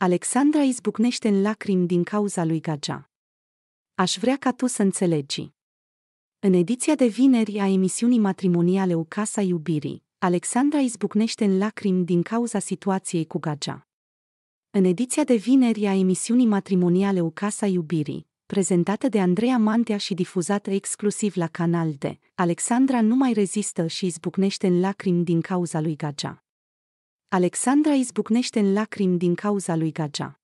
Alexandra izbucnește în lacrimi din cauza lui Gaja. Aș vrea ca tu să înțelegi. În ediția de vineri a emisiunii matrimoniale O Casa Iubirii, Alexandra izbucnește în lacrimi din cauza situației cu Gaja. În ediția de vineri a emisiunii matrimoniale O Casa Iubirii, prezentată de Andreea Mantea și difuzată exclusiv la Canal D, Alexandra nu mai rezistă și izbucnește în lacrimi din cauza lui Gaja. Alexandra izbucnește în lacrimi din cauza lui Gaja.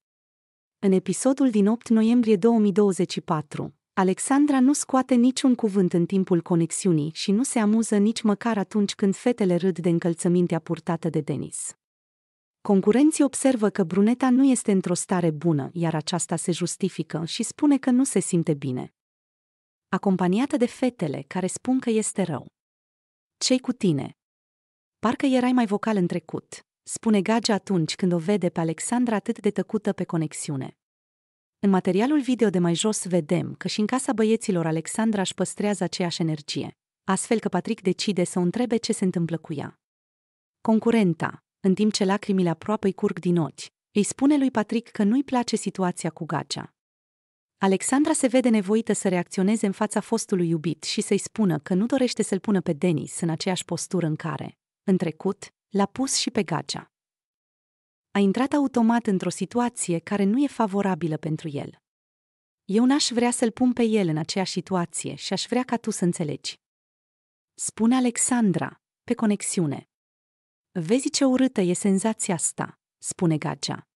În episodul din 8 noiembrie 2024, Alexandra nu scoate niciun cuvânt în timpul conexiunii și nu se amuză nici măcar atunci când fetele râd de încălțămintea purtată de Denis. Concurenții observă că bruneta nu este într-o stare bună, iar aceasta se justifică și spune că nu se simte bine. Acompaniată de fetele care spun că este rău. Cei cu tine? Parcă erai mai vocal în trecut spune Gage atunci când o vede pe Alexandra atât de tăcută pe conexiune. În materialul video de mai jos vedem că și în casa băieților Alexandra își păstrează aceeași energie, astfel că Patrick decide să o întrebe ce se întâmplă cu ea. Concurenta, în timp ce lacrimile aproape îi curg din ochi, îi spune lui Patrick că nu-i place situația cu Gagea. Alexandra se vede nevoită să reacționeze în fața fostului iubit și să-i spună că nu dorește să-l pună pe Denis în aceeași postură în care, în trecut, l-a pus și pe gacea. A intrat automat într-o situație care nu e favorabilă pentru el. Eu n-aș vrea să-l pun pe el în aceeași situație și aș vrea ca tu să înțelegi. Spune Alexandra, pe conexiune. Vezi ce urâtă e senzația asta, spune Gagea.